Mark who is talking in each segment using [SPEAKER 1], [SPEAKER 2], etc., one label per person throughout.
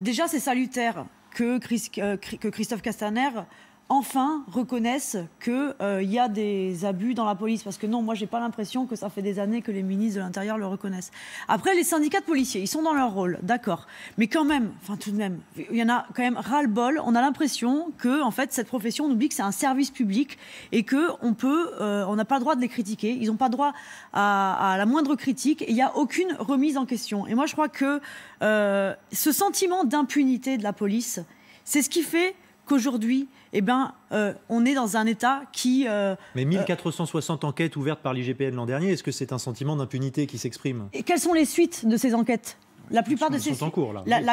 [SPEAKER 1] Déjà, c'est salutaire que, euh, Christophe Castaner enfin reconnaissent qu'il euh, y a des abus dans la police. Parce que non, moi, j'ai pas l'impression que ça fait des années que les ministres de l'Intérieur le reconnaissent. Après, les syndicats de policiers, ils sont dans leur rôle, d'accord. Mais quand même, enfin tout de même, il y en a quand même ras-le-bol. On a l'impression que, en fait, cette profession, on oublie que c'est un service public et que on peut, euh, on n'a pas le droit de les critiquer. Ils n'ont pas droit à, la moindre critique. Il n'y a aucune remise en question. Et moi, je crois que euh, ce sentiment d'impunité de la police, c'est ce qui fait qu'aujourd'hui, eh ben, euh, on est dans un État qui... Euh, Mais 1460 euh, enquêtes ouvertes par l'IGPN l'an dernier, est-ce que c'est un sentiment d'impunité qui s'exprime Et quelles sont les suites de ces enquêtes la plupart de ces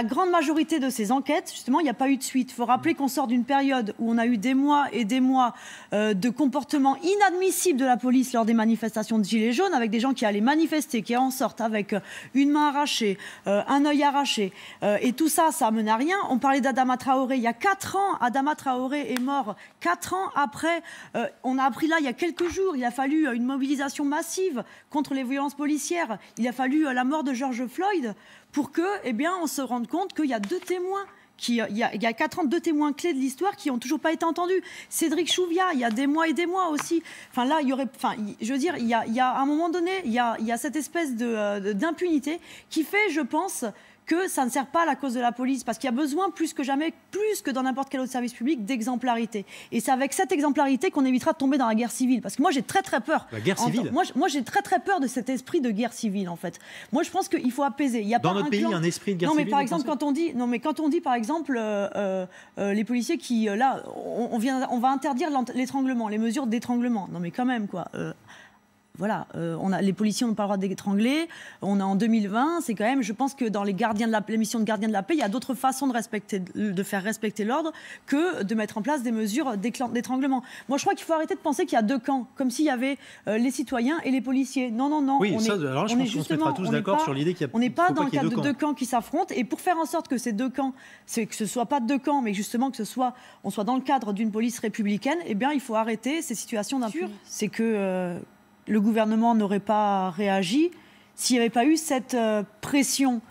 [SPEAKER 1] grande majorité de ces enquêtes, justement, il n'y a pas eu de suite. Il faut rappeler mm. qu'on sort d'une période où on a eu des mois et des mois euh, de comportements inadmissibles de la police lors des manifestations de gilets jaunes, avec des gens qui allaient manifester, qui en sortent avec euh, une main arrachée, euh, un œil arraché, et tout ça, ça amène à rien. On parlait d'Adama Traoré il y a quatre ans. Adama Traoré est mort quatre ans après. on a appris là il y a quelques jours. Il a fallu une mobilisation massive contre les violences policières. Il a fallu la mort de George Floyd pour que, eh bien, on se rende compte qu'il y a deux témoins qui, euh, il, y a, deux témoins clés de l'histoire qui n'ont toujours pas été entendus. Cédric Chouviat, il y a des mois et des mois aussi. Enfin, là, il y aurait. Enfin, je veux dire, il y a, à un moment donné, il y a, cette espèce euh, d'impunité de, qui fait, je pense, que ça ne sert pas à la cause de la police, parce qu'il y a besoin plus que jamais, plus que dans n'importe quel autre service public, d'exemplarité. Et c'est avec cette exemplarité qu'on évitera de tomber dans la guerre civile, parce que moi j'ai très très peur. La guerre civile. Moi, moi j'ai très très peur de cet esprit de guerre civile en fait. Moi je pense qu'il faut apaiser. Il y a dans pas notre un pays a un esprit de guerre non, mais Par exemple, quand on dit, non mais quand on dit par exemple euh, euh, euh, les policiers qui là on, vient, on va interdire l'étranglement, les mesures d'étranglement. Non mais quand même quoi voilà, euh, on a, les policiers n'ont pas le droit d'étrangler. On est en 2020, c'est quand même, je pense que dans les gardiens de la, de gardiens de la paix, il y a d'autres façons de, faire respecter l'ordre que de mettre en place des mesures d'étranglement. Moi, je crois qu'il faut arrêter de penser qu'il y a deux camps, comme s'il y avait euh, les citoyens et les policiers. Non, non, non. Oui, on est, alors je pense qu'on se mettra tous d'accord sur l'idée qu'il y a. On n'est pas dans le cadre de deux camps qui s'affrontent. Et pour faire en sorte que ces deux camps, que ce soit pas deux camps, mais justement que ce soit, on soit dans le cadre d'une police républicaine, eh bien, il faut arrêter ces situations d'impunité. C'est que euh, le gouvernement n'aurait pas réagi s'il n'y avait pas eu cette euh, pression.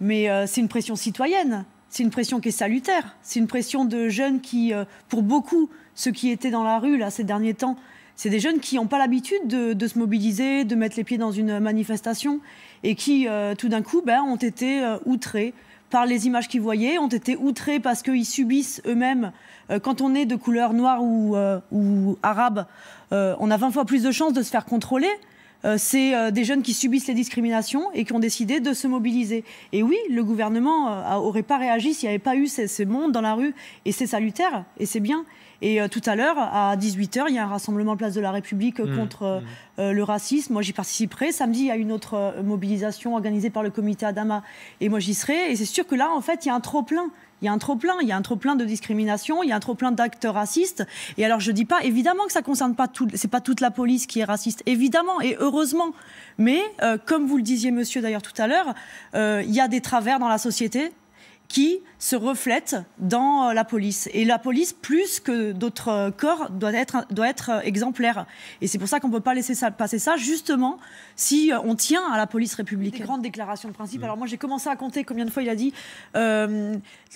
[SPEAKER 1] Mais euh, c'est une pression citoyenne, c'est une pression qui est salutaire, c'est une pression de jeunes qui, euh, pour beaucoup, ceux qui étaient dans la rue là ces derniers temps, c'est des jeunes qui n'ont pas l'habitude de, se mobiliser, de mettre les pieds dans une manifestation et qui, tout d'un coup, ben, ont été outrés, par les images qu'ils voyaient, ont été outrés parce qu'ils subissent eux-mêmes, euh, quand on est de couleur noire ou, euh, arabe, euh, on a 20 fois plus de chances de se faire contrôler. c'est des jeunes qui subissent les discriminations et qui ont décidé de se mobiliser. Et oui, le gouvernement n'aurait aurait pas réagi s'il n'y avait pas eu ces, ces mondes dans la rue. Et c'est salutaire, et c'est bien. Et euh, tout à l'heure, à 18h, il y a un rassemblement Place de la République euh, mm, contre euh, mm. le racisme. Moi, j'y participerai. Samedi, il y a une autre mobilisation organisée par le comité Adama. Et moi, j'y serai. Et c'est sûr que là, en fait, il y a un trop-plein. Il y a un trop-plein, il y a un trop-plein de discrimination, il y a un trop-plein d'actes racistes. Et alors, je dis pas, évidemment que ça concerne pas tout, c'est pas toute la police qui est raciste, évidemment et heureusement. Mais, comme vous le disiez, monsieur, d'ailleurs, tout à l'heure, il y a des travers dans la société, qui se reflète dans euh, la police. Et la police, plus que d'autres euh, corps, doit être, doit être euh, exemplaire. Et c'est pour ça qu'on ne peut pas laisser ça, passer ça, justement, si on tient à la police républicaine. Des grandes déclarations de principe. Mm. Alors moi, j'ai commencé à compter combien de fois il a dit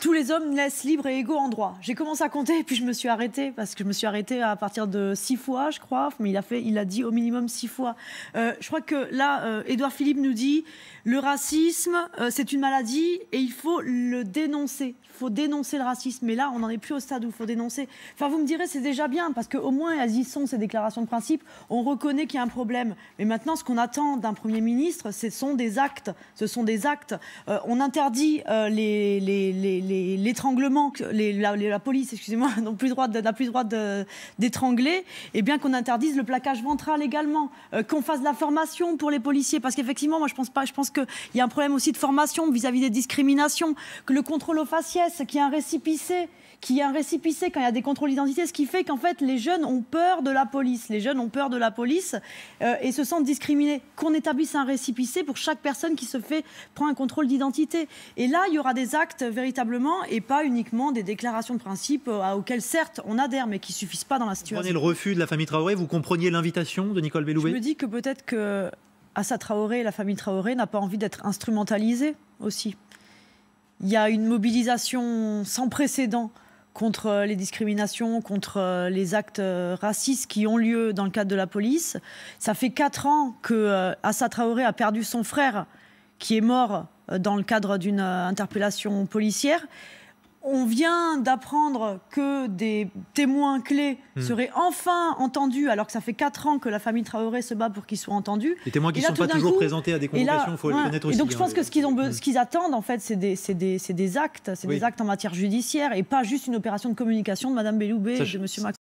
[SPEAKER 1] Tous les hommes naissent libres et égaux en droit ». J'ai commencé à compter puis je me suis arrêtée, parce que je me suis arrêtée à partir de six fois, je crois, mais il a, fait, il a dit au minimum six fois. je crois que là, Édouard Philippe nous dit « Le racisme, c'est une maladie et il faut le dénoncer. Il faut dénoncer le racisme. Mais là, on n'en est plus au stade où il faut dénoncer. Enfin, vous me direz, c'est déjà bien, parce qu'au moins, elles y sont, ces déclarations de principe. On reconnaît qu'il y a un problème. Mais maintenant, ce qu'on attend d'un Premier ministre, ce sont des actes. Ce sont des actes. Euh, on interdit euh, l'étranglement. la, police, excusez-moi, n'a plus le droit d'étrangler. Et bien qu'on interdise le plaquage ventral également. Euh, qu'on fasse de la formation pour les policiers. Parce qu'effectivement, moi, je pense, pas, je pense qu'il y a un problème aussi de formation vis à -vis des discriminations le contrôle au faciès, qui est un récipicé, qui est un récipicé quand il y a des contrôles d'identité, ce qui fait qu'en fait les jeunes ont peur de la police, les jeunes ont peur de la police euh, et se sentent discriminés. Qu'on établisse un récipicé pour chaque personne qui se fait prend un contrôle d'identité. Et là, il y aura des actes véritablement et pas uniquement des déclarations de principe euh, auxquelles certes on adhère mais qui suffisent pas dans la situation. Vous comprenez le refus de la famille Traoré, vous compreniez l'invitation de Nicole Belloubet Je me dis que peut-être que sa Traoré la famille Traoré n'a pas envie d'être instrumentalisée aussi. Il y a une mobilisation sans précédent contre euh, les discriminations, contre euh, les actes euh, racistes qui ont lieu dans le cadre de la police. Ça fait quatre ans que Assa Traoré a perdu son frère qui est mort dans le cadre d'une interpellation policière on vient d'apprendre que des témoins clés hmm. seraient enfin entendus, alors que ça fait 4 ans que la famille Traoré se bat pour qu'ils soient entendus. Les témoins qui ne sont pas toujours présentés à des convocations, il faut les connaître aussi. Et donc je pense hein, que hmm. ce qu'ils attendent, en fait, c'est des, actes, c'est des actes en matière judiciaire et pas juste une opération de communication de Mme Belloubet et de M. Macron.